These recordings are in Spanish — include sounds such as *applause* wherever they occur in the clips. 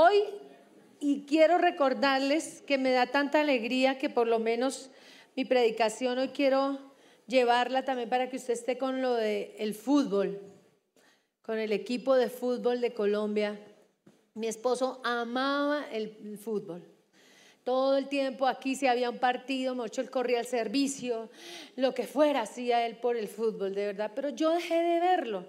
Hoy, y quiero recordarles que me da tanta alegría que por lo menos mi predicación hoy quiero llevarla también para que usted esté con lo del el fútbol, con el equipo de fútbol de Colombia. Mi esposo amaba el fútbol. Todo el tiempo aquí si había un partido, mucho él corría al servicio, lo que fuera hacía él por el fútbol, de verdad. Pero yo dejé de verlo,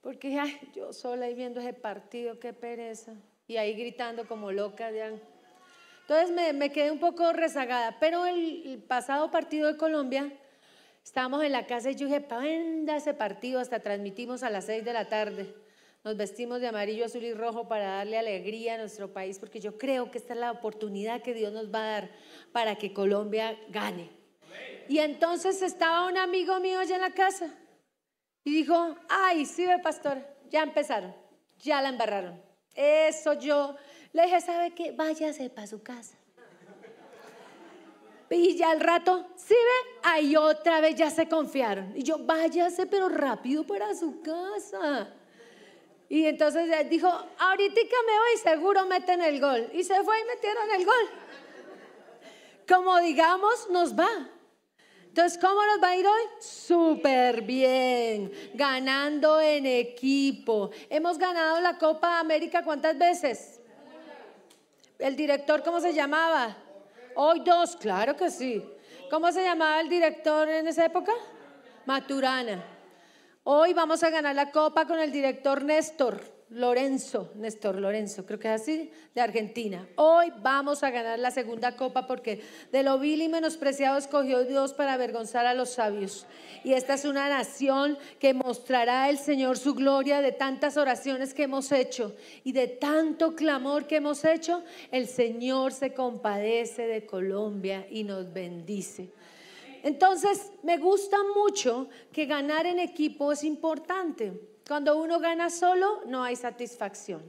porque yo sola ahí viendo ese partido, qué pereza y ahí gritando como loca. Entonces me, quedé un poco rezagada, pero el, pasado partido de Colombia, estábamos en la casa y yo dije, venda ese partido, hasta transmitimos a las 6 de la tarde. Nos vestimos de amarillo, azul y rojo para darle alegría a nuestro país, porque yo creo que esta es la oportunidad que Dios nos va a dar para que Colombia gane. Y entonces estaba un amigo mío allá en la casa y dijo, ay, sí ve pastor, ya empezaron, ya la embarraron. Eso yo. Le dije, ¿sabe qué? Váyase para su casa. Y ya al rato, ¿sí ve? Ahí otra vez ya se confiaron. Y yo, váyase, pero rápido para su casa. Y entonces dijo, ahorita me voy, seguro meten el gol. Y se fue y metieron el gol. Como digamos, nos va. Entonces, ¿cómo nos va a ir hoy? Súper bien, ganando en equipo. Hemos ganado la Copa América cuántas veces? ¿El director cómo se llamaba? Hoy dos, claro que sí. ¿Cómo se llamaba el director en esa época? Maturana. Hoy vamos a ganar la Copa con el director Néstor. Lorenzo, Néstor Lorenzo, creo que es así, de Argentina. Hoy vamos a ganar la segunda copa porque de lo vil y menospreciado escogió Dios para avergonzar a los sabios. Y esta es una nación que mostrará el Señor su gloria de tantas oraciones que hemos hecho y de tanto clamor que hemos hecho. El Señor se compadece de Colombia y nos bendice. Entonces, me gusta mucho que ganar en equipo es importante cuando uno gana solo, no hay satisfacción.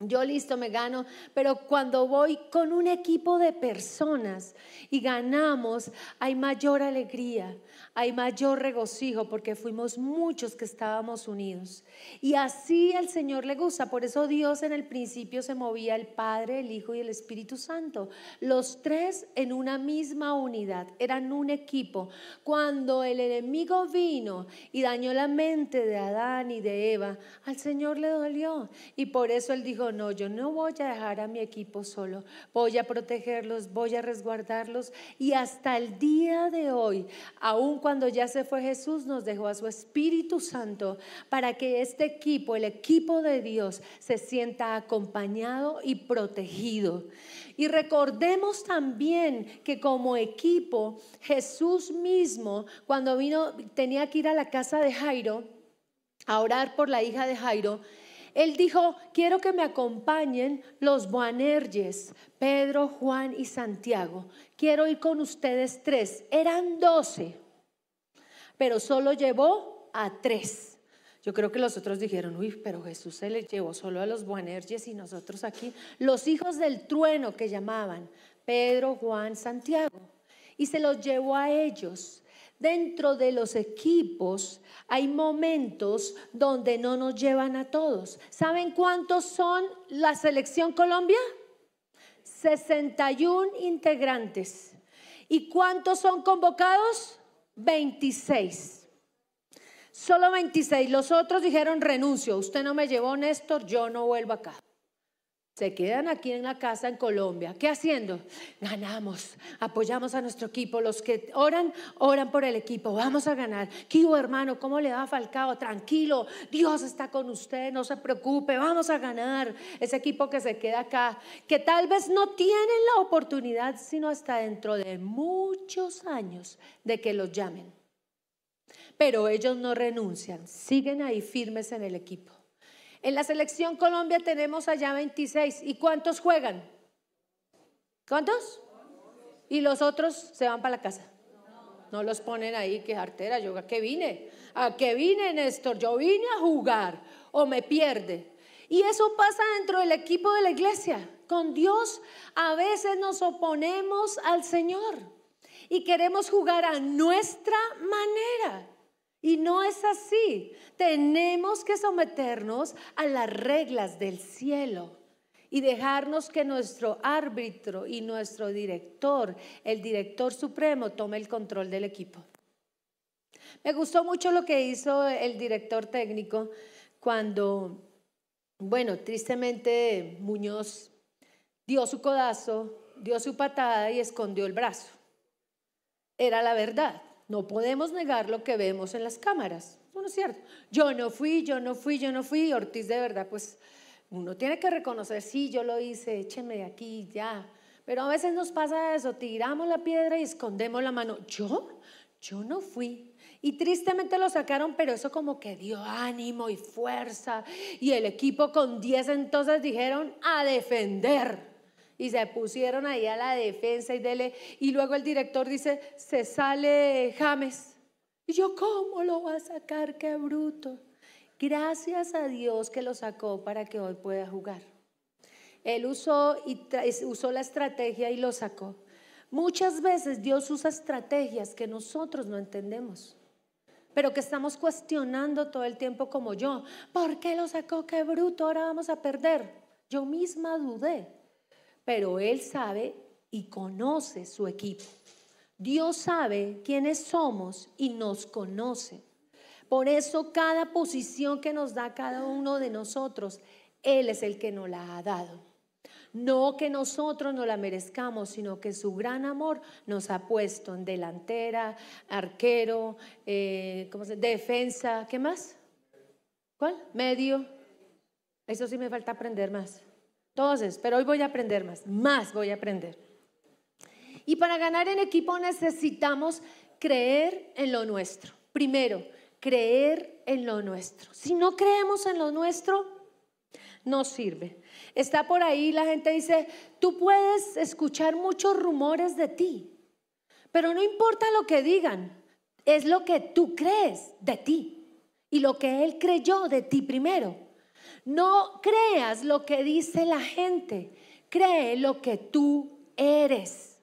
Yo listo, me gano, pero cuando voy con un equipo de personas y ganamos, hay mayor alegría, hay mayor regocijo porque fuimos muchos que estábamos unidos. Y así al Señor le gusta. Por eso Dios en el principio se movía el Padre, el Hijo y el Espíritu Santo. Los tres en una misma unidad, eran un equipo. Cuando el enemigo vino y dañó la mente de Adán y de Eva, al Señor le dolió. Y por eso él dijo, no, yo no voy a dejar a mi equipo solo. Voy a protegerlos, voy a resguardarlos. Y hasta el día de hoy, aún cuando ya se fue Jesús, nos dejó a su Espíritu Santo para que este equipo, el equipo de Dios, se sienta acompañado y protegido. Y recordemos también que como equipo, Jesús mismo, cuando vino, tenía que ir a la casa de Jairo a orar por la hija de Jairo, él dijo, quiero que me acompañen los Boanerges, Pedro, Juan y Santiago. Quiero ir con ustedes tres. Eran doce pero solo llevó a tres. Yo creo que los otros dijeron, uy, pero Jesús se les llevó solo a los Boanerges y nosotros aquí, los hijos del trueno que llamaban, Pedro, Juan, Santiago, y se los llevó a ellos. Dentro de los equipos hay momentos donde no nos llevan a todos. ¿Saben cuántos son la selección Colombia? 61 integrantes. ¿Y cuántos son convocados? 26. Solo 26. Los otros dijeron renuncio. Usted no me llevó, Néstor, yo no vuelvo acá. Se quedan aquí en la casa en Colombia. ¿Qué haciendo? Ganamos, apoyamos a nuestro equipo. Los que oran, oran por el equipo. Vamos a ganar. Kibo hermano, ¿cómo le va Falcao? Tranquilo, Dios está con usted, no se preocupe, vamos a ganar. Ese equipo que se queda acá, que tal vez no tienen la oportunidad, sino hasta dentro de muchos años de que los llamen. Pero ellos no renuncian, siguen ahí firmes en el equipo. En la selección Colombia tenemos allá 26. ¿Y cuántos juegan? ¿Cuántos? Y los otros se van para la casa. No los ponen ahí, que jartera, yo a qué vine. ¿A qué vine, Néstor? Yo vine a jugar o me pierde. Y eso pasa dentro del equipo de la iglesia. Con Dios a veces nos oponemos al Señor y queremos jugar a nuestra manera. Y no es así. Tenemos que someternos a las reglas del cielo y dejarnos que nuestro árbitro y nuestro director, el director supremo, tome el control del equipo. Me gustó mucho lo que hizo el director técnico cuando, bueno, tristemente Muñoz dio su codazo, dio su patada y escondió el brazo. Era la verdad. No podemos negar lo que vemos en las cámaras, ¿no es cierto? Yo no fui, yo no fui, yo no fui. Ortiz de verdad, pues uno tiene que reconocer, sí, yo lo hice, écheme de aquí, ya. Pero a veces nos pasa eso, tiramos la piedra y escondemos la mano. ¿Yo? Yo no fui. Y tristemente lo sacaron, pero eso como que dio ánimo y fuerza. Y el equipo con 10 entonces dijeron a defender y se pusieron ahí a la defensa y dele. Y luego el director dice, se sale James. Y yo, ¿cómo lo va a sacar? Qué bruto. Gracias a Dios que lo sacó para que hoy pueda jugar. Él usó, y usó la estrategia y lo sacó. Muchas veces Dios usa estrategias que nosotros no entendemos, pero que estamos cuestionando todo el tiempo como yo. ¿Por qué lo sacó? Qué bruto, ahora vamos a perder. Yo misma dudé pero Él sabe y conoce su equipo. Dios sabe quiénes somos y nos conoce. Por eso cada posición que nos da cada uno de nosotros, Él es el que nos la ha dado. No que nosotros no la merezcamos, sino que su gran amor nos ha puesto en delantera, arquero, eh, se defensa, ¿qué más? ¿Cuál? Medio. Eso sí me falta aprender más. Entonces, pero hoy voy a aprender más, más voy a aprender. Y para ganar en equipo necesitamos creer en lo nuestro. Primero, creer en lo nuestro. Si no creemos en lo nuestro, no sirve. Está por ahí, la gente dice, tú puedes escuchar muchos rumores de ti, pero no importa lo que digan, es lo que tú crees de ti y lo que él creyó de ti primero. No creas lo que dice la gente, cree lo que tú eres.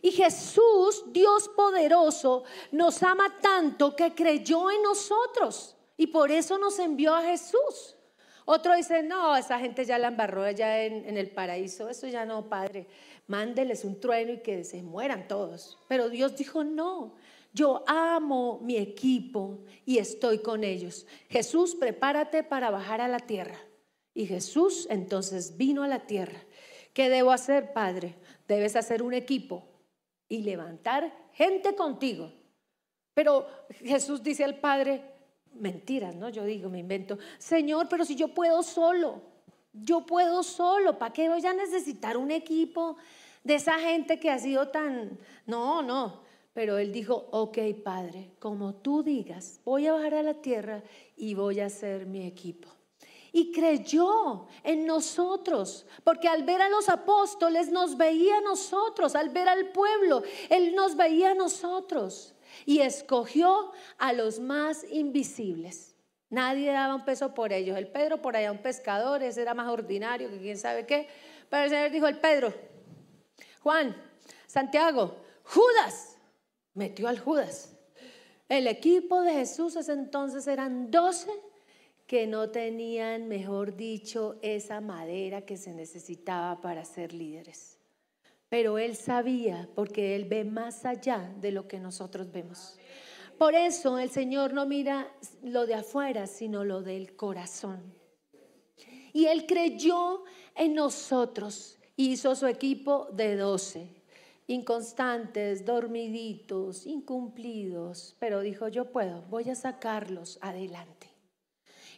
Y Jesús, Dios poderoso, nos ama tanto que creyó en nosotros y por eso nos envió a Jesús. Otro dice, no, esa gente ya la embarró allá en, el paraíso, eso ya no, Padre, mándeles un trueno y que se mueran todos. Pero Dios dijo, no, yo amo mi equipo y estoy con ellos. Jesús, prepárate para bajar a la tierra. Y Jesús entonces vino a la tierra. ¿Qué debo hacer, Padre? Debes hacer un equipo y levantar gente contigo. Pero Jesús dice al Padre, mentiras, ¿no? Yo digo, me invento, Señor, pero si yo puedo solo, yo puedo solo, ¿para qué voy a necesitar un equipo de esa gente que ha sido tan... No, no, pero él dijo, ok Padre, como tú digas, voy a bajar a la tierra y voy a ser mi equipo. Y creyó en nosotros, porque al ver a los apóstoles nos veía a nosotros, al ver al pueblo, Él nos veía a nosotros. Y escogió a los más invisibles. Nadie daba un peso por ellos. El Pedro por allá, un pescador, ese era más ordinario que quién sabe qué. Pero el Señor dijo, el Pedro, Juan, Santiago, Judas, metió al Judas. El equipo de Jesús ese entonces eran doce que no tenían, mejor dicho, esa madera que se necesitaba para ser líderes. Pero él sabía, porque él ve más allá de lo que nosotros vemos. Por eso el Señor no mira lo de afuera, sino lo del corazón. Y él creyó en nosotros y hizo su equipo de doce inconstantes, dormiditos, incumplidos, pero dijo, yo puedo, voy a sacarlos adelante.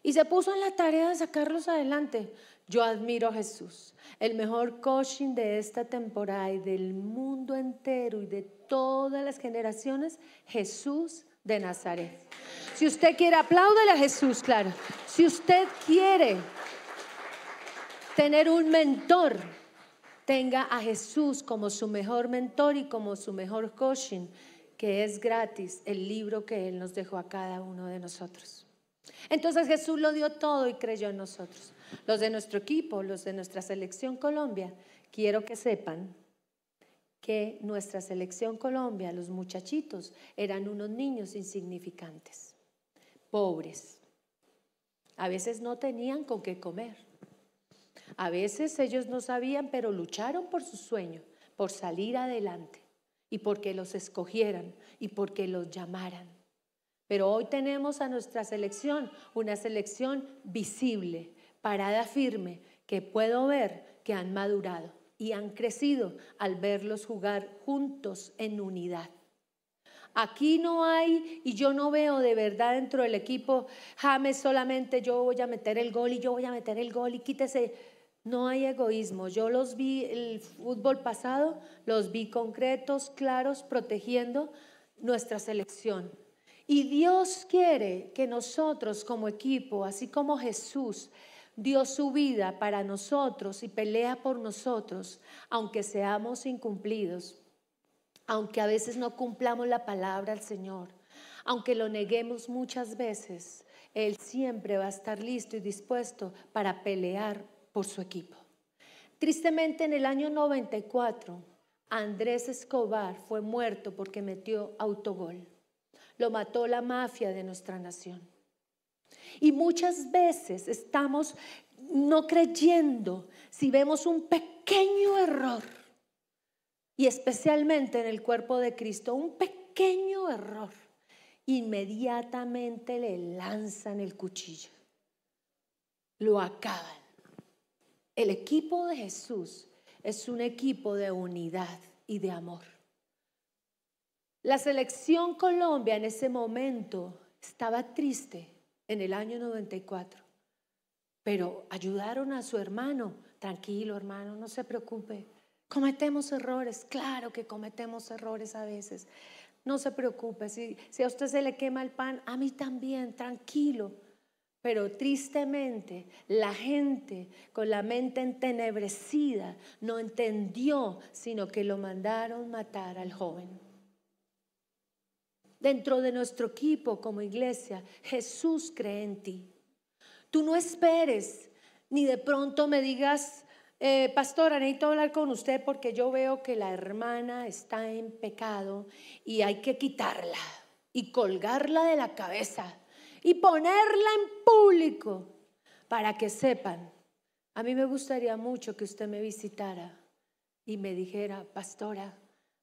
Y se puso en la tarea de sacarlos adelante. Yo admiro a Jesús, el mejor coaching de esta temporada y del mundo entero y de todas las generaciones, Jesús de Nazaret. Si usted quiere, apláudele a Jesús, claro. Si usted quiere tener un mentor, tenga a Jesús como su mejor mentor y como su mejor coaching, que es gratis el libro que Él nos dejó a cada uno de nosotros. Entonces Jesús lo dio todo y creyó en nosotros. Los de nuestro equipo, los de nuestra selección Colombia, quiero que sepan que nuestra selección Colombia, los muchachitos, eran unos niños insignificantes, pobres. A veces no tenían con qué comer. A veces ellos no sabían, pero lucharon por su sueño, por salir adelante y porque los escogieran y porque los llamaran. Pero hoy tenemos a nuestra selección, una selección visible, parada firme, que puedo ver que han madurado y han crecido al verlos jugar juntos en unidad. Aquí no hay, y yo no veo de verdad dentro del equipo, James solamente yo voy a meter el gol y yo voy a meter el gol y quítese. No hay egoísmo. Yo los vi el fútbol pasado, los vi concretos, claros, protegiendo nuestra selección. Y Dios quiere que nosotros como equipo, así como Jesús dio su vida para nosotros y pelea por nosotros, aunque seamos incumplidos, aunque a veces no cumplamos la palabra al Señor, aunque lo neguemos muchas veces, Él siempre va a estar listo y dispuesto para pelear por su equipo. Tristemente en el año 94, Andrés Escobar fue muerto porque metió autogol. Lo mató la mafia de nuestra nación. Y muchas veces estamos no creyendo si vemos un pequeño error, y especialmente en el cuerpo de Cristo, un pequeño error, inmediatamente le lanzan el cuchillo, lo acaban. El equipo de Jesús es un equipo de unidad y de amor. La selección Colombia en ese momento estaba triste en el año 94, pero ayudaron a su hermano. Tranquilo, hermano, no se preocupe. Cometemos errores, claro que cometemos errores a veces. No se preocupe, si, si a usted se le quema el pan, a mí también, tranquilo. Pero tristemente la gente con la mente entenebrecida no entendió, sino que lo mandaron matar al joven. Dentro de nuestro equipo como iglesia, Jesús cree en ti. Tú no esperes ni de pronto me digas, eh, Pastor, pastora, necesito hablar con usted porque yo veo que la hermana está en pecado y hay que quitarla y colgarla de la cabeza y ponerla en público para que sepan. A mí me gustaría mucho que usted me visitara y me dijera, pastora,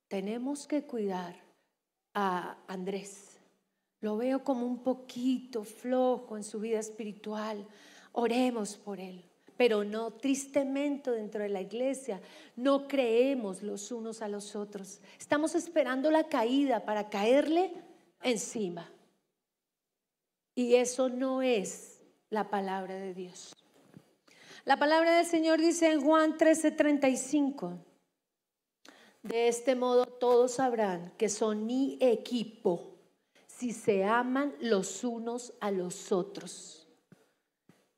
tenemos que cuidar a Andrés. Lo veo como un poquito flojo en su vida espiritual. Oremos por él. Pero no, tristemente dentro de la iglesia no creemos los unos a los otros. Estamos esperando la caída para caerle encima. Y eso no es la palabra de Dios. La palabra del Señor dice en Juan 13:35, de este modo todos sabrán que son mi equipo si se aman los unos a los otros.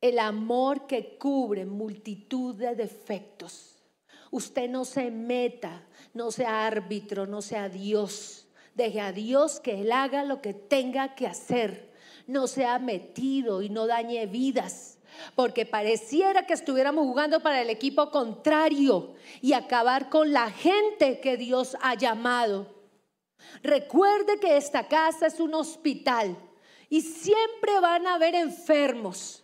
El amor que cubre multitud de defectos. Usted no se meta, no sea árbitro, no sea Dios. Deje a Dios que Él haga lo que tenga que hacer no se ha metido y no dañe vidas. Porque pareciera que estuviéramos jugando para el equipo contrario y acabar con la gente que Dios ha llamado. Recuerde que esta casa es un hospital y siempre van a haber enfermos.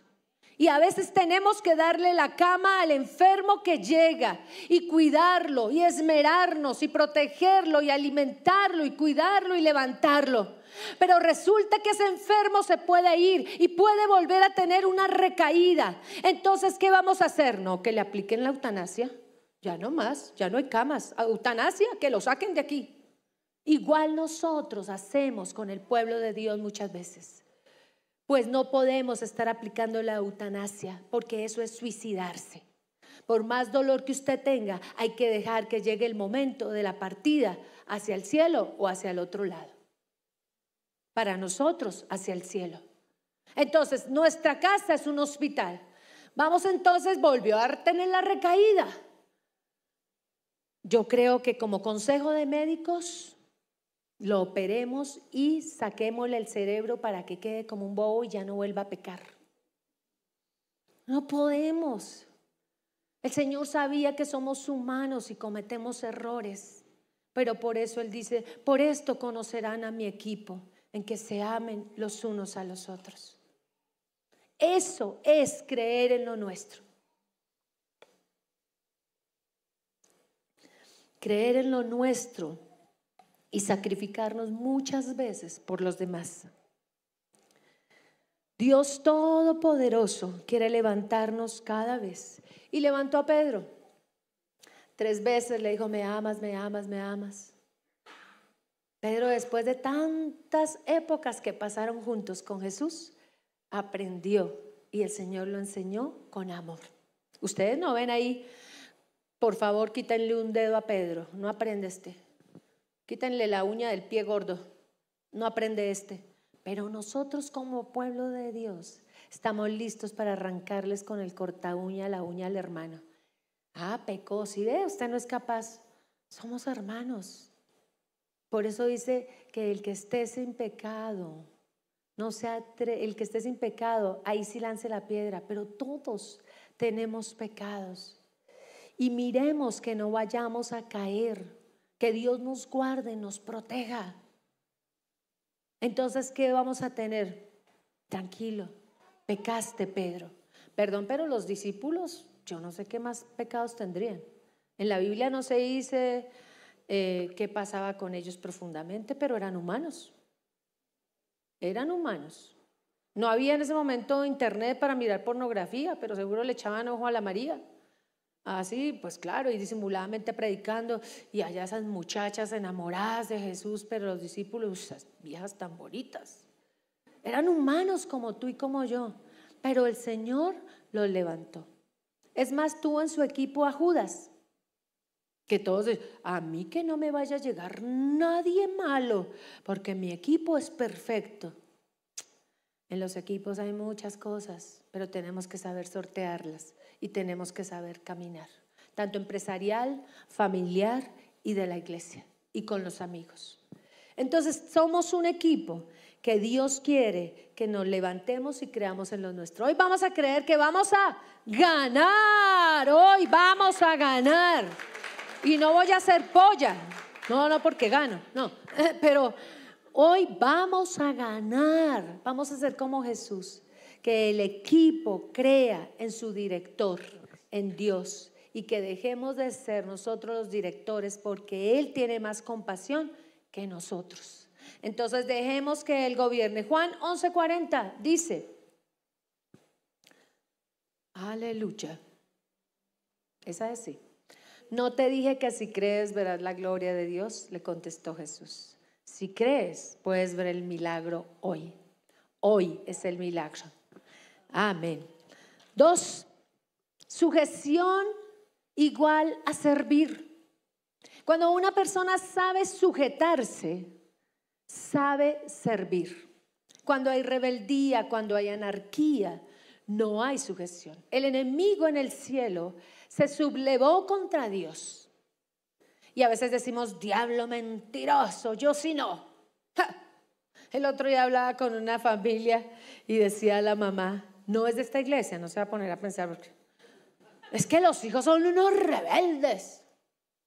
Y a veces tenemos que darle la cama al enfermo que llega y cuidarlo y esmerarnos y protegerlo y alimentarlo y cuidarlo y levantarlo. Pero resulta que ese enfermo se puede ir y puede volver a tener una recaída. Entonces, ¿qué vamos a hacer? No, que le apliquen la eutanasia. Ya no más, ya no hay camas. Ah, eutanasia, que lo saquen de aquí. Igual nosotros hacemos con el pueblo de Dios muchas veces. Pues no podemos estar aplicando la eutanasia porque eso es suicidarse. Por más dolor que usted tenga, hay que dejar que llegue el momento de la partida hacia el cielo o hacia el otro lado para nosotros hacia el cielo. Entonces, nuestra casa es un hospital. Vamos entonces, volvió a tener la recaída. Yo creo que como consejo de médicos, lo operemos y saquémosle el cerebro para que quede como un bobo y ya no vuelva a pecar. No podemos. El Señor sabía que somos humanos y cometemos errores, pero por eso Él dice, por esto conocerán a mi equipo en que se amen los unos a los otros. Eso es creer en lo nuestro. Creer en lo nuestro y sacrificarnos muchas veces por los demás. Dios Todopoderoso quiere levantarnos cada vez. Y levantó a Pedro. Tres veces le dijo, me amas, me amas, me amas. Pedro, después de tantas épocas que pasaron juntos con Jesús, aprendió y el Señor lo enseñó con amor. Ustedes no ven ahí, por favor, quítenle un dedo a Pedro, no aprende este. Quítenle la uña del pie gordo, no aprende este. Pero nosotros como pueblo de Dios estamos listos para arrancarles con el corta uña la uña al hermano. Ah, pecó, si usted no es capaz. Somos hermanos, por eso dice que el que esté sin pecado, no sea el que esté sin pecado, ahí sí lance la piedra, pero todos tenemos pecados. Y miremos que no vayamos a caer, que Dios nos guarde, nos proteja. Entonces, ¿qué vamos a tener? Tranquilo, pecaste, Pedro. Perdón, pero los discípulos, yo no sé qué más pecados tendrían. En la Biblia no se dice, eh, qué pasaba con ellos profundamente, pero eran humanos. Eran humanos. No había en ese momento internet para mirar pornografía, pero seguro le echaban ojo a la María. Así, ah, pues claro, y disimuladamente predicando, y allá esas muchachas enamoradas de Jesús, pero los discípulos, esas viejas tan bonitas. Eran humanos como tú y como yo, pero el Señor los levantó. Es más, tuvo en su equipo a Judas, que todos, a mí que no me vaya a llegar nadie malo, porque mi equipo es perfecto. En los equipos hay muchas cosas, pero tenemos que saber sortearlas y tenemos que saber caminar, tanto empresarial, familiar y de la iglesia y con los amigos. Entonces, somos un equipo que Dios quiere que nos levantemos y creamos en lo nuestro. Hoy vamos a creer que vamos a ganar, hoy vamos a ganar. Y no voy a ser polla. No, no porque gano, no. Eh, pero hoy vamos a ganar. Vamos a ser como Jesús. Que el equipo crea en su director, en Dios. Y que dejemos de ser nosotros los directores porque Él tiene más compasión que nosotros. Entonces dejemos que Él gobierne. Juan 11:40 dice, aleluya. Esa es así no te dije que si crees verás la gloria de Dios, le contestó Jesús. Si crees, puedes ver el milagro hoy. Hoy es el milagro. Amén. Dos, sujeción igual a servir. Cuando una persona sabe sujetarse, sabe servir. Cuando hay rebeldía, cuando hay anarquía, no hay sujeción. El enemigo en el cielo se sublevó contra Dios. Y a veces decimos, diablo mentiroso, yo sí no. El otro día hablaba con una familia y decía a la mamá, no es de esta iglesia, no se va a poner a pensar porque es que los hijos son unos rebeldes.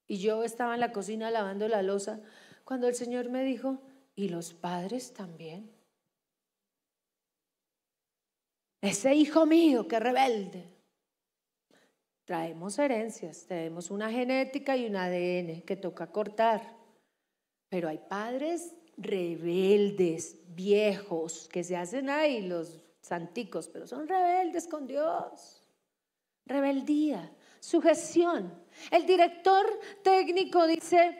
Y yo estaba en la cocina lavando la losa cuando el Señor me dijo, y los padres también. Ese hijo mío que rebelde. Traemos herencias, tenemos una genética y un ADN que toca cortar. Pero hay padres rebeldes, viejos, que se hacen ahí los santicos, pero son rebeldes con Dios. Rebeldía, sujeción. El director técnico dice,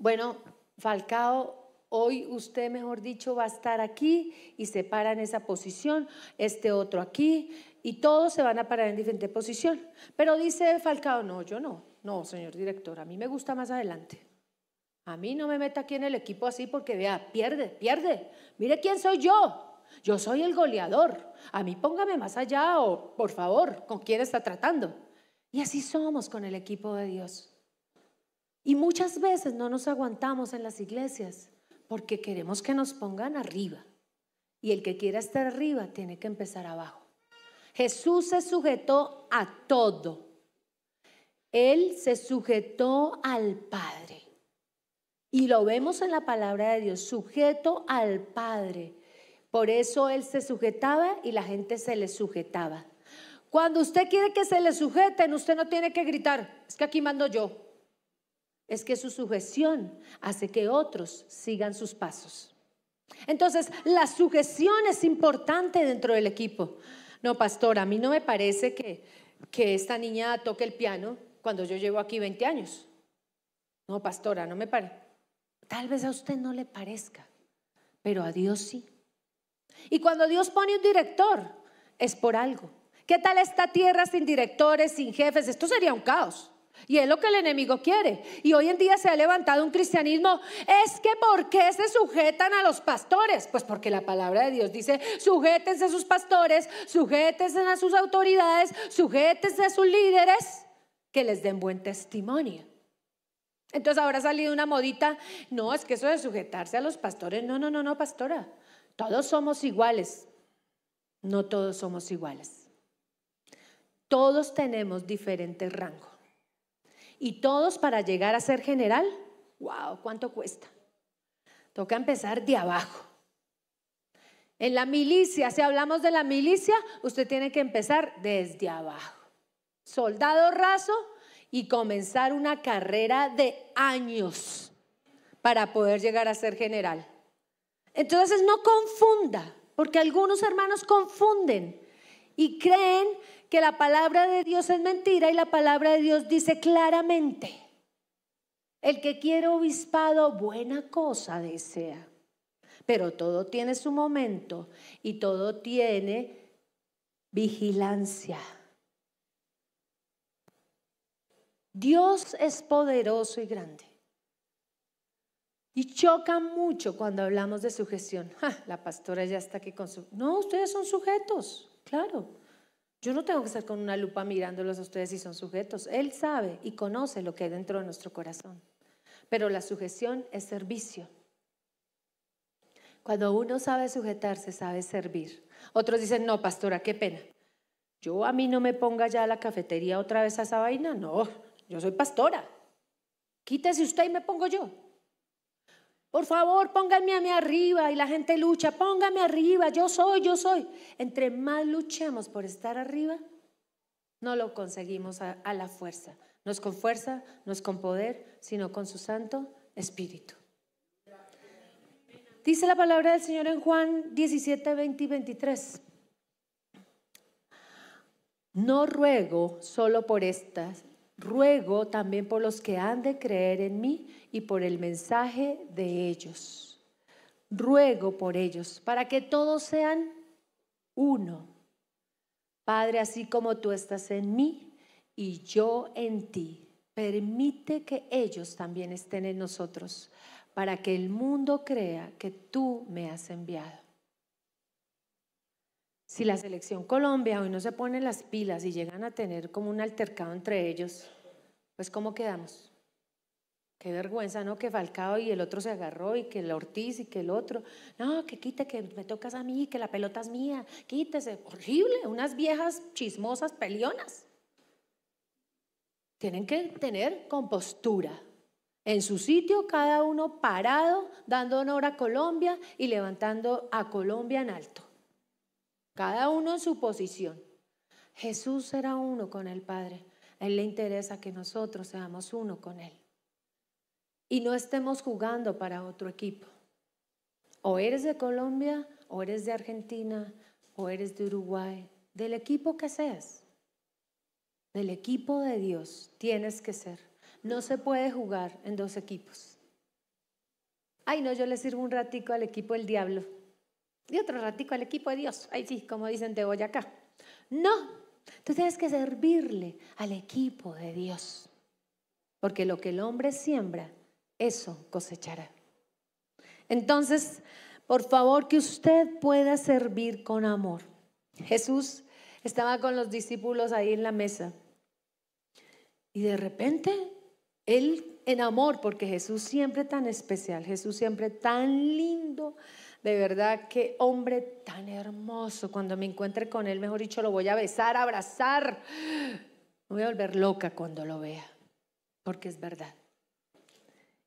bueno, Falcao Hoy usted, mejor dicho, va a estar aquí y se para en esa posición, este otro aquí, y todos se van a parar en diferente posición. Pero dice Falcao, no, yo no, no, señor director, a mí me gusta más adelante. A mí no me meta aquí en el equipo así porque vea, pierde, pierde. Mire quién soy yo. Yo soy el goleador. A mí póngame más allá o, por favor, ¿con quién está tratando? Y así somos con el equipo de Dios. Y muchas veces no nos aguantamos en las iglesias porque queremos que nos pongan arriba. Y el que quiera estar arriba tiene que empezar abajo. Jesús se sujetó a todo. Él se sujetó al Padre. Y lo vemos en la palabra de Dios, sujeto al Padre. Por eso Él se sujetaba y la gente se le sujetaba. Cuando usted quiere que se le sujeten, usted no tiene que gritar, es que aquí mando yo es que su sujeción hace que otros sigan sus pasos. Entonces, la sujeción es importante dentro del equipo. No, pastora, a mí no me parece que, que esta niña toque el piano cuando yo llevo aquí 20 años. No, pastora, no me parece. Tal vez a usted no le parezca, pero a Dios sí. Y cuando Dios pone un director, es por algo. ¿Qué tal esta tierra sin directores, sin jefes? Esto sería un caos. Y es lo que el enemigo quiere. Y hoy en día se ha levantado un cristianismo. Es que ¿por qué se sujetan a los pastores? Pues porque la palabra de Dios dice, sujétense a sus pastores, sujétense a sus autoridades, sujétense a sus líderes, que les den buen testimonio. Entonces ahora ha salido una modita, no, es que eso de sujetarse a los pastores, no, no, no, no, pastora, todos somos iguales. No todos somos iguales. Todos tenemos diferentes rangos y todos para llegar a ser general, wow, ¿cuánto cuesta? Toca empezar de abajo. En la milicia, si hablamos de la milicia, usted tiene que empezar desde abajo. Soldado raso y comenzar una carrera de años para poder llegar a ser general. Entonces no confunda, porque algunos hermanos confunden y creen que la palabra de Dios es mentira y la palabra de Dios dice claramente, el que quiere obispado buena cosa desea, pero todo tiene su momento y todo tiene vigilancia. Dios es poderoso y grande. Y choca mucho cuando hablamos de sujeción. la pastora ya está aquí con su... No, ustedes son sujetos, claro. Yo no tengo que estar con una lupa mirándolos a ustedes si son sujetos. Él sabe y conoce lo que hay dentro de nuestro corazón. Pero la sujeción es servicio. Cuando uno sabe sujetarse, sabe servir. Otros dicen, no, pastora, qué pena. Yo a mí no me ponga ya a la cafetería otra vez a esa vaina. No, yo soy pastora. Quítese usted y me pongo yo. Por favor, pónganme a mí arriba. Y la gente lucha, póngame arriba, yo soy, yo soy. Entre más luchemos por estar arriba, no lo conseguimos a, la fuerza. No es con fuerza, no es con poder, sino con su Santo Espíritu. Dice la palabra del Señor en Juan 17, 20 y 23. No ruego solo por estas, Ruego también por los que han de creer en mí y por el mensaje de ellos. Ruego por ellos, para que todos sean uno. Padre, así como tú estás en mí y yo en ti, permite que ellos también estén en nosotros, para que el mundo crea que tú me has enviado. Si la selección Colombia hoy no se pone las pilas y llegan a tener como un altercado entre ellos, pues ¿cómo quedamos? Qué vergüenza, ¿no? Que Falcao y el otro se agarró y que el Ortiz y que el otro. No, que quite, que me tocas a mí, que la pelota es mía, quítese. Horrible, unas viejas chismosas pelionas. Tienen que tener compostura. En su sitio, cada uno parado, dando honor a Colombia y levantando a Colombia en alto cada uno en su posición. Jesús será uno con el Padre. Él le interesa que nosotros seamos uno con Él. Y no estemos jugando para otro equipo. O eres de Colombia, o eres de Argentina, o eres de Uruguay, del equipo que seas, del equipo de Dios, tienes que ser. No se puede jugar en dos equipos. Ay, no, yo le sirvo un ratico al equipo del diablo. Y otro ratico al equipo de Dios. Ahí sí, como dicen de acá. No, tú tienes que servirle al equipo de Dios. Porque lo que el hombre siembra, eso cosechará. Entonces, por favor, que usted pueda servir con amor. Jesús estaba con los discípulos ahí en la mesa. Y de repente, él en amor, porque Jesús siempre tan especial, Jesús siempre tan lindo, de verdad, qué hombre tan hermoso. Cuando me encuentre con él, mejor dicho, lo voy a besar, abrazar. Me voy a volver loca cuando lo vea, porque es verdad.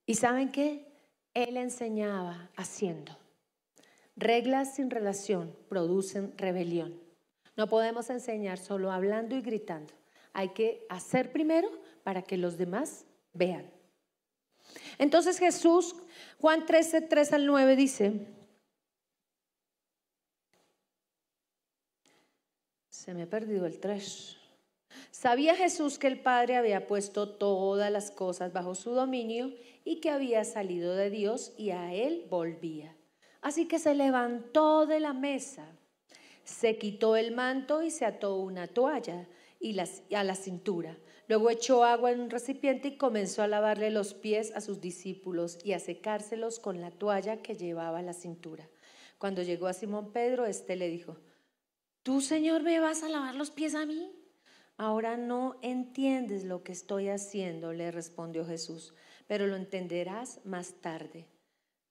¿Y saben qué? Él enseñaba haciendo. Reglas sin relación producen rebelión. No podemos enseñar solo hablando y gritando. Hay que hacer primero para que los demás vean. Entonces Jesús, Juan 13, 3 al 9 dice, Se me ha perdido el tres. Sabía Jesús que el Padre había puesto todas las cosas bajo su dominio y que había salido de Dios y a él volvía. Así que se levantó de la mesa, se quitó el manto y se ató una toalla a la cintura. Luego echó agua en un recipiente y comenzó a lavarle los pies a sus discípulos y a secárselos con la toalla que llevaba a la cintura. Cuando llegó a Simón Pedro, éste le dijo, ¿Tú, Señor, me vas a lavar los pies a mí? Ahora no entiendes lo que estoy haciendo, le respondió Jesús, pero lo entenderás más tarde.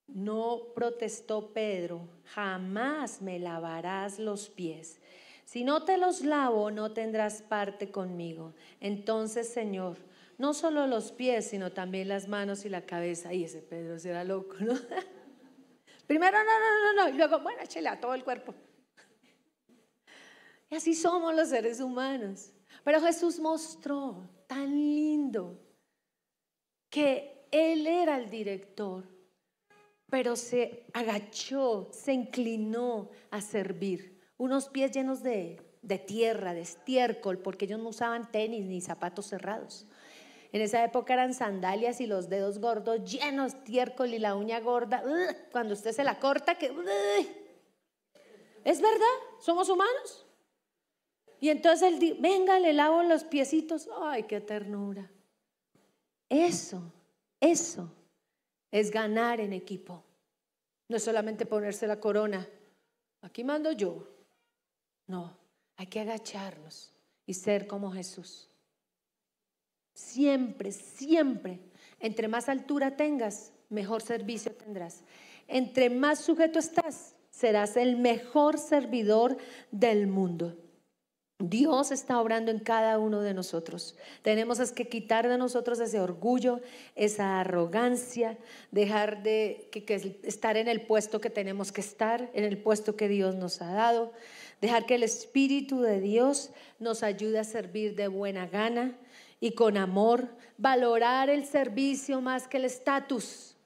No protestó Pedro, jamás me lavarás los pies. Si no te los lavo, no tendrás parte conmigo. Entonces, Señor, no solo los pies, sino también las manos y la cabeza. Y ese Pedro era loco, ¿no? *laughs* Primero, no, no, no, no. Y luego, bueno, échale todo el cuerpo. Y así somos los seres humanos. Pero Jesús mostró tan lindo que Él era el director, pero se agachó, se inclinó a servir, unos pies llenos de, de tierra, de estiércol, porque ellos no usaban tenis ni zapatos cerrados. En esa época eran sandalias y los dedos gordos llenos de estiércol y la uña gorda. Cuando usted se la corta, que... ¿Es verdad? ¿Somos humanos? Y entonces él dice, venga, le lavo los piecitos. Ay, qué ternura. Eso, eso es ganar en equipo. No es solamente ponerse la corona. Aquí mando yo. No, hay que agacharnos y ser como Jesús. Siempre, siempre. Entre más altura tengas, mejor servicio tendrás. Entre más sujeto estás, serás el mejor servidor del mundo. Dios está obrando en cada uno de nosotros. Tenemos es que quitar de nosotros ese orgullo, esa arrogancia, dejar de estar en el puesto que tenemos que estar, en el puesto que Dios nos ha dado, dejar que el Espíritu de Dios nos ayude a servir de buena gana y con amor, valorar el servicio más que el estatus.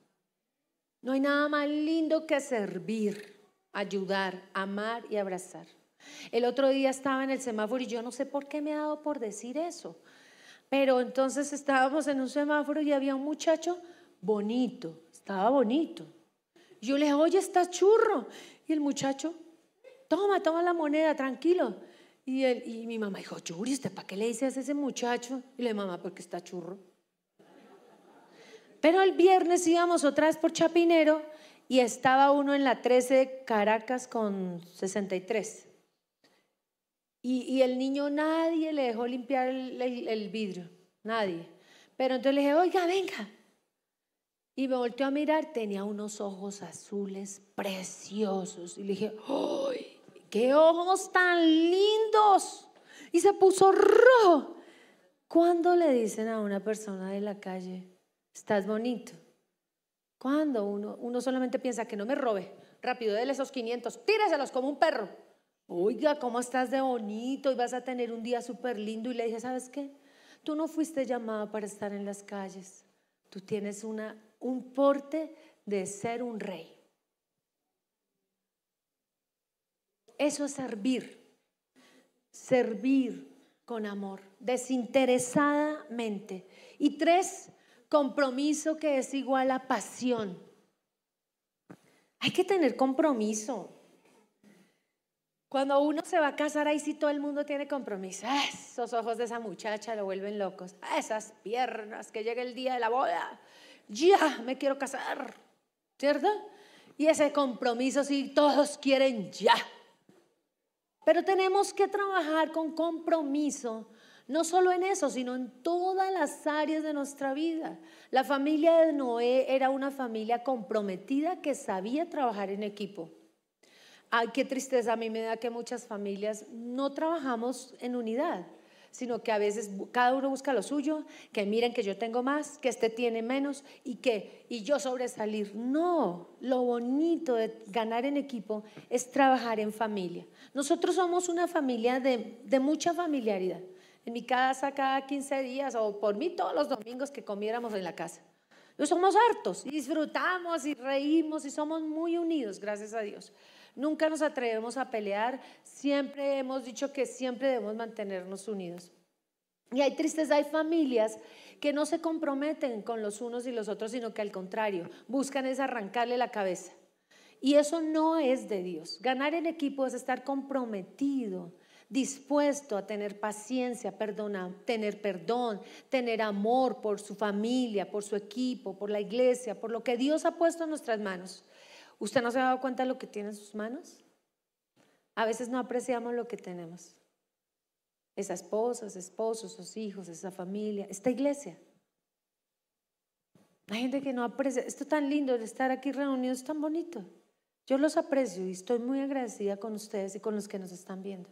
No hay nada más lindo que servir, ayudar, amar y abrazar. El otro día estaba en el semáforo y yo no sé por qué me ha dado por decir eso. Pero entonces estábamos en un semáforo y había un muchacho bonito, estaba bonito. Yo le dije, oye, está churro. Y el muchacho, toma, toma la moneda, tranquilo. Y, mi mamá dijo, Yuri, ¿usted para qué le dices a ese muchacho? Y le dije, mamá, porque está churro. Pero el viernes íbamos otra vez por Chapinero y estaba uno en la 13 de Caracas con 63. Y, el niño nadie le dejó limpiar el, vidrio, nadie. Pero entonces le dije, oiga, venga. Y me volteó a mirar, tenía unos ojos azules preciosos. Y le dije, ¡ay! ¡Qué ojos tan lindos! Y se puso rojo. ¿Cuándo le dicen a una persona de la calle, estás bonito? ¿Cuándo? Uno, uno solamente piensa que no me robe. Rápido, déle esos 500, tíreselos como un perro. Oiga, ¿cómo estás de bonito? Y vas a tener un día súper lindo. Y le dije, ¿sabes qué? Tú no fuiste llamada para estar en las calles. Tú tienes una, un porte de ser un rey. Eso es servir. Servir con amor, desinteresadamente. Y tres, compromiso que es igual a pasión. Hay que tener compromiso. Cuando uno se va a casar, ahí sí todo el mundo tiene compromiso. Ah, esos ojos de esa muchacha lo vuelven locos. Ah, esas piernas, que llegue el día de la boda. Ya, me quiero casar. ¿Cierto? Y ese compromiso, sí, todos quieren ya. Pero tenemos que trabajar con compromiso, no solo en eso, sino en todas las áreas de nuestra vida. La familia de Noé era una familia comprometida que sabía trabajar en equipo. Ay, qué tristeza a mí me da que muchas familias no trabajamos en unidad, sino que a veces cada uno busca lo suyo, que miren que yo tengo más, que este tiene menos y que y yo sobresalir. No, lo bonito de ganar en equipo es trabajar en familia. Nosotros somos una familia de, de mucha familiaridad. En mi casa cada 15 días o por mí todos los domingos que comiéramos en la casa. No somos hartos y disfrutamos y reímos y somos muy unidos, gracias a Dios. Nunca nos atrevemos a pelear, siempre hemos dicho que siempre debemos mantenernos unidos. Y hay tristes, hay familias que no se comprometen con los unos y los otros, sino que al contrario, buscan es arrancarle la cabeza. Y eso no es de Dios. Ganar en equipo es estar comprometido, dispuesto a tener paciencia, perdona, tener perdón, tener amor por su familia, por su equipo, por la iglesia, por lo que Dios ha puesto en nuestras manos. ¿Usted no se ha dado cuenta de lo que tiene en sus manos? A veces no apreciamos lo que tenemos. Esa esposa, esposos, esposo, sus hijos, esa familia, esta iglesia. Hay gente que no aprecia. Esto tan lindo de estar aquí reunidos, tan bonito. Yo los aprecio y estoy muy agradecida con ustedes y con los que nos están viendo.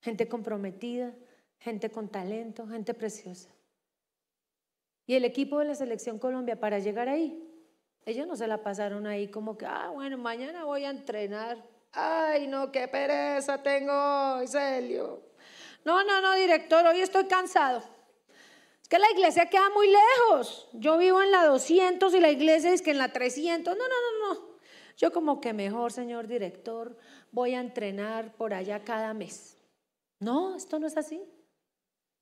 Gente comprometida, gente con talento, gente preciosa. Y el equipo de la Selección Colombia para llegar ahí ellos no se la pasaron ahí como que, ah, bueno, mañana voy a entrenar. Ay, no, qué pereza tengo hoy, Celio. No, no, no, director, hoy estoy cansado. Es que la iglesia queda muy lejos. Yo vivo en la 200 y la iglesia es que en la 300. No, no, no, no. Yo como que mejor, señor director, voy a entrenar por allá cada mes. No, esto no es así.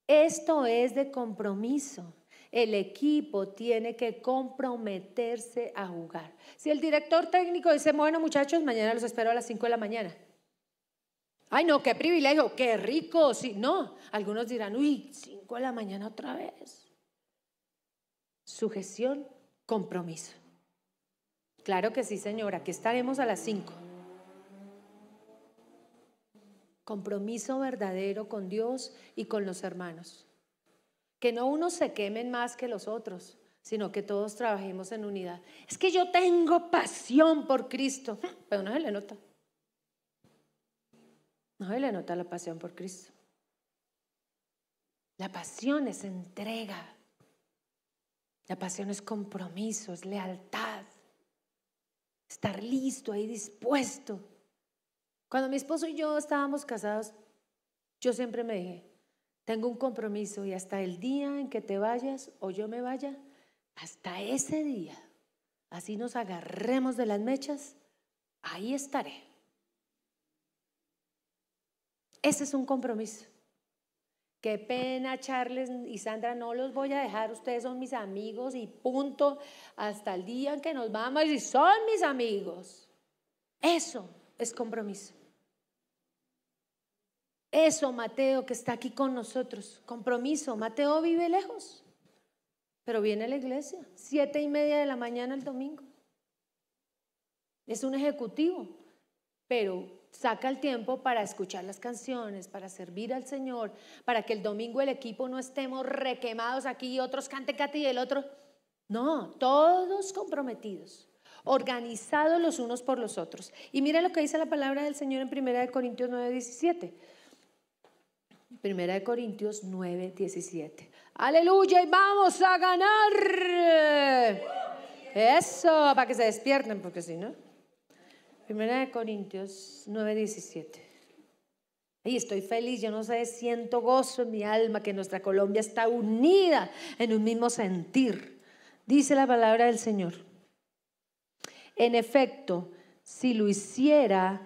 Esto es de compromiso. El equipo tiene que comprometerse a jugar. Si el director técnico dice, bueno muchachos, mañana los espero a las 5 de la mañana. Ay, no, qué privilegio, qué rico. Si no, algunos dirán, uy, 5 de la mañana otra vez. Sujeción, compromiso. Claro que sí, señora, que estaremos a las 5. Compromiso verdadero con Dios y con los hermanos que no unos se quemen más que los otros, sino que todos trabajemos en unidad. Es que yo tengo pasión por Cristo, *laughs* pero no se le nota. No se le nota la pasión por Cristo. La pasión es entrega. La pasión es compromiso, es lealtad. Estar listo, y dispuesto. Cuando mi esposo y yo estábamos casados, yo siempre me dije, tengo un compromiso y hasta el día en que te vayas o yo me vaya, hasta ese día, así nos agarremos de las mechas, ahí estaré. Ese es un compromiso. Qué pena, Charles y Sandra, no los voy a dejar, ustedes son mis amigos y punto, hasta el día en que nos vamos y son mis amigos. Eso es compromiso. Eso, Mateo, que está aquí con nosotros. Compromiso. Mateo vive lejos, pero viene a la iglesia. Siete y media de la mañana el domingo. Es un ejecutivo, pero saca el tiempo para escuchar las canciones, para servir al Señor, para que el domingo el equipo no estemos requemados aquí y otros canten Cati y el otro. No, todos comprometidos, organizados los unos por los otros. Y mira lo que dice la palabra del Señor en primera de Corintios 9, 17. Primera de Corintios 9, 17. Aleluya y vamos a ganar. Eso, para que se despierten, porque si no. Primera de Corintios 9, 17. Y estoy feliz, yo no sé, siento gozo en mi alma que nuestra Colombia está unida en un mismo sentir. Dice la palabra del Señor. En efecto, si lo hiciera,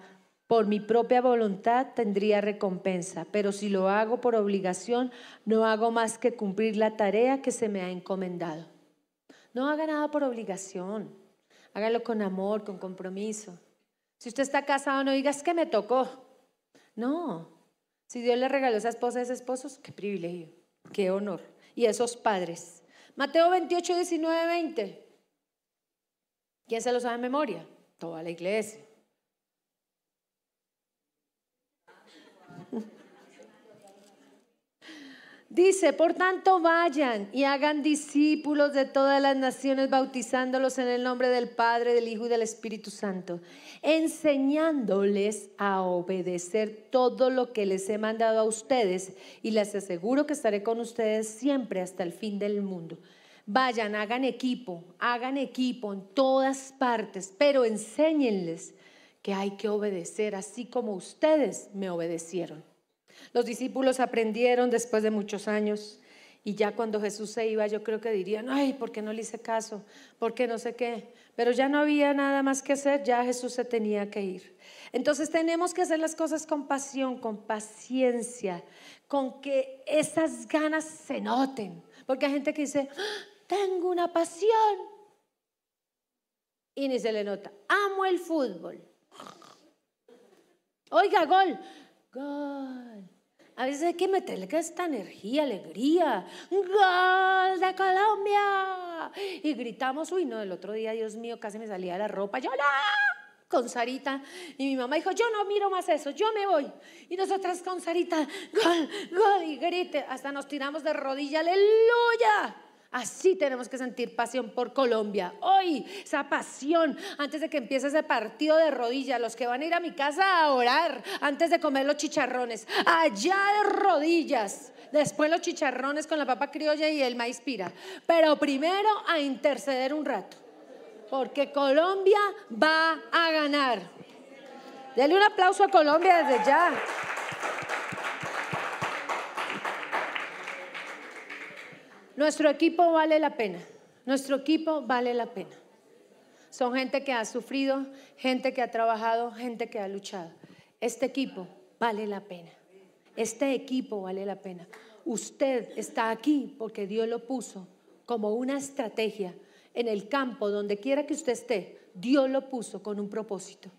por mi propia voluntad tendría recompensa, pero si lo hago por obligación, no hago más que cumplir la tarea que se me ha encomendado. No haga nada por obligación, hágalo con amor, con compromiso. Si usted está casado, no digas que me tocó. No, si Dios le regaló a esa esposa a ese esposo, qué privilegio, qué honor. Y esos padres. Mateo 28, 19, 20. ¿Quién se lo sabe en memoria? Toda la iglesia. Dice, por tanto, vayan y hagan discípulos de todas las naciones, bautizándolos en el nombre del Padre, del Hijo y del Espíritu Santo, enseñándoles a obedecer todo lo que les he mandado a ustedes y les aseguro que estaré con ustedes siempre hasta el fin del mundo. Vayan, hagan equipo, hagan equipo en todas partes, pero enséñenles que hay que obedecer así como ustedes me obedecieron. Los discípulos aprendieron después de muchos años. Y ya cuando Jesús se iba, yo creo que dirían, ay, ¿por qué no le hice caso? ¿Por qué no sé qué? Pero ya no había nada más que hacer, ya Jesús se tenía que ir. Entonces tenemos que hacer las cosas con pasión, con paciencia, con que esas ganas se noten. Porque hay gente que dice, ah, tengo una pasión. Y ni se le nota, amo el fútbol. Oiga, gol, Gol. A veces hay que meterle esta energía, alegría. Gol de Colombia. Y gritamos, uy, no, el otro día, Dios mío, casi me salía la ropa. Yo no con Sarita. Y mi mamá dijo, yo no miro más eso, yo me voy. Y nosotras con Sarita, gol, gol, y grite, hasta nos tiramos de rodilla, aleluya. Así tenemos que sentir pasión por Colombia. Hoy, esa pasión, antes de que empiece ese partido de rodillas, los que van a ir a mi casa a orar antes de comer los chicharrones, allá de rodillas. Después los chicharrones con la papa criolla y el maíz pira. Pero primero a interceder un rato. Porque Colombia va a ganar. Dale un aplauso a Colombia desde ya. Nuestro equipo vale la pena. Nuestro equipo vale la pena. Son gente que ha sufrido, gente que ha trabajado, gente que ha luchado. Este equipo vale la pena. Este equipo vale la pena. Usted está aquí porque Dios lo puso como una estrategia en el campo, donde quiera que usted esté. Dios lo puso con un propósito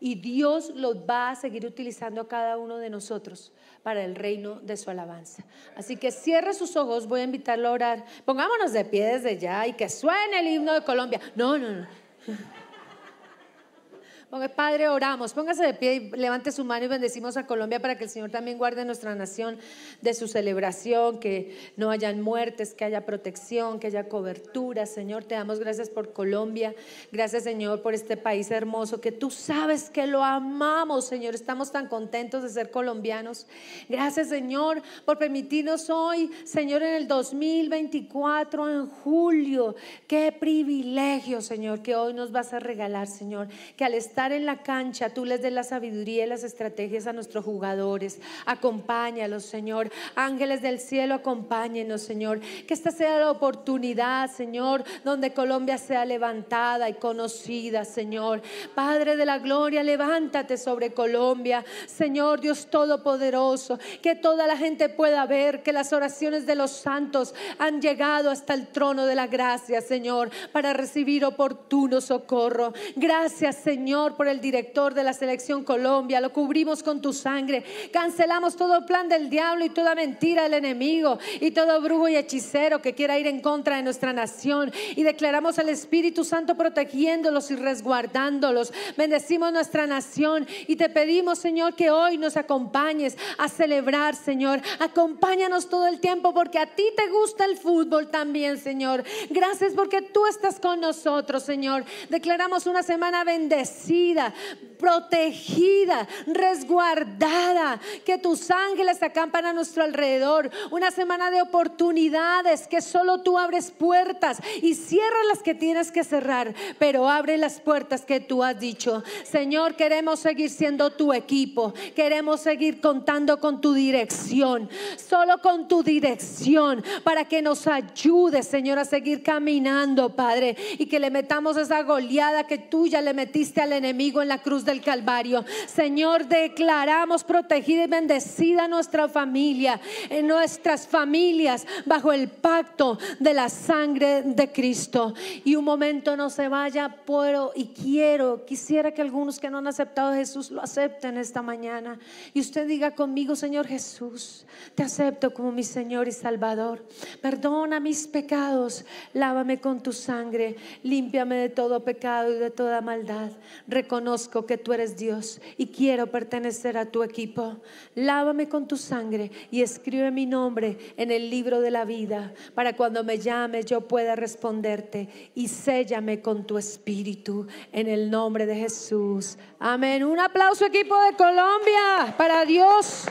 y Dios los va a seguir utilizando a cada uno de nosotros para el reino de su alabanza. Así que cierre sus ojos, voy a invitarlo a orar. Pongámonos de pie desde ya y que suene el himno de Colombia. No, no, no. Padre, oramos. Póngase de pie y levante su mano y bendecimos a Colombia para que el Señor también guarde nuestra nación de su celebración, que no hayan muertes, que haya protección, que haya cobertura. Señor, te damos gracias por Colombia. Gracias, Señor, por este país hermoso que tú sabes que lo amamos, Señor. Estamos tan contentos de ser colombianos. Gracias, Señor, por permitirnos hoy, Señor, en el 2024, en julio. Qué privilegio, Señor, que hoy nos vas a regalar, Señor, que al estar en la cancha, tú les des la sabiduría y las estrategias a nuestros jugadores. Acompáñalos, Señor. Ángeles del cielo, acompáñenos, Señor. Que esta sea la oportunidad, Señor, donde Colombia sea levantada y conocida, Señor. Padre de la gloria, levántate sobre Colombia. Señor Dios Todopoderoso, que toda la gente pueda ver que las oraciones de los santos han llegado hasta el trono de la gracia, Señor, para recibir oportuno socorro. Gracias, Señor por el director de la selección Colombia, lo cubrimos con tu sangre, cancelamos todo plan del diablo y toda mentira del enemigo y todo brujo y hechicero que quiera ir en contra de nuestra nación y declaramos al Espíritu Santo protegiéndolos y resguardándolos. Bendecimos nuestra nación y te pedimos, Señor, que hoy nos acompañes a celebrar, Señor. Acompáñanos todo el tiempo porque a ti te gusta el fútbol también, Señor. Gracias porque tú estás con nosotros, Señor. Declaramos una semana bendecida protegida, resguardada, que tus ángeles acampan a nuestro alrededor. Una semana de oportunidades que solo tú abres puertas y cierras las que tienes que cerrar, pero abre las puertas que tú has dicho. Señor, queremos seguir siendo tu equipo, queremos seguir contando con tu dirección, solo con tu dirección, para que nos ayudes, Señor, a seguir caminando, Padre, y que le metamos esa goleada que tú ya le metiste al enemigo en la cruz del Calvario. Señor, declaramos protegida y bendecida nuestra familia, en nuestras familias, bajo el pacto de la sangre de Cristo. Y un momento no se vaya, puedo y quiero, quisiera que algunos que no han aceptado a Jesús lo acepten esta mañana. Y usted diga conmigo, Señor Jesús, te acepto como mi Señor y Salvador. Perdona mis pecados, lávame con tu sangre, límpiame de todo pecado y de toda maldad reconozco que tú eres Dios y quiero pertenecer a tu equipo. Lávame con tu sangre y escribe mi nombre en el libro de la vida para cuando me llames yo pueda responderte y séllame con tu espíritu en el nombre de Jesús. Amén. Un aplauso equipo de Colombia para Dios.